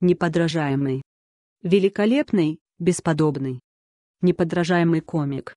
неподражаемый. Великолепный, бесподобный. Неподражаемый комик.